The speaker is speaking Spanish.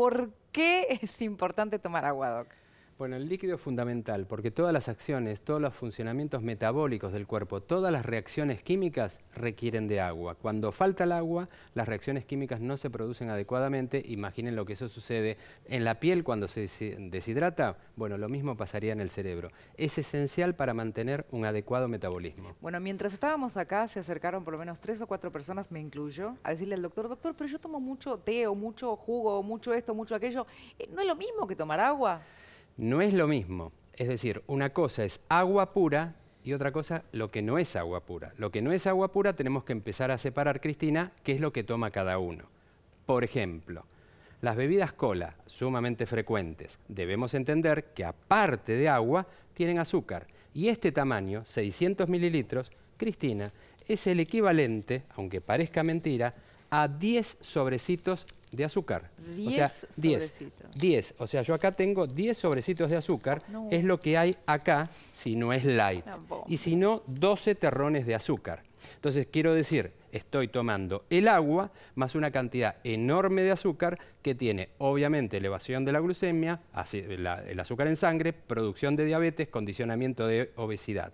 ¿Por qué es importante tomar agua, Doc? Bueno, el líquido es fundamental porque todas las acciones, todos los funcionamientos metabólicos del cuerpo, todas las reacciones químicas requieren de agua. Cuando falta el agua, las reacciones químicas no se producen adecuadamente. Imaginen lo que eso sucede en la piel cuando se deshidrata. Bueno, lo mismo pasaría en el cerebro. Es esencial para mantener un adecuado metabolismo. Bueno, mientras estábamos acá se acercaron por lo menos tres o cuatro personas, me incluyo, a decirle al doctor, doctor, pero yo tomo mucho té o mucho jugo o mucho esto, mucho aquello. Eh, ¿No es lo mismo que tomar agua? no es lo mismo. Es decir, una cosa es agua pura y otra cosa lo que no es agua pura. Lo que no es agua pura tenemos que empezar a separar, Cristina, qué es lo que toma cada uno. Por ejemplo, las bebidas cola, sumamente frecuentes, debemos entender que aparte de agua, tienen azúcar. Y este tamaño, 600 mililitros, Cristina, es el equivalente, aunque parezca mentira, a 10 sobrecitos de azúcar. o sea, 10, 10. O sea, yo acá tengo 10 sobrecitos de azúcar. Es lo que hay acá si no es light. y si no, 12 terrones de azúcar. Entonces, quiero decir, estoy tomando el agua más una cantidad enorme de azúcar que tiene, obviamente, elevación de la glucemia, el azúcar en sangre, producción de diabetes, condicionamiento de obesidad.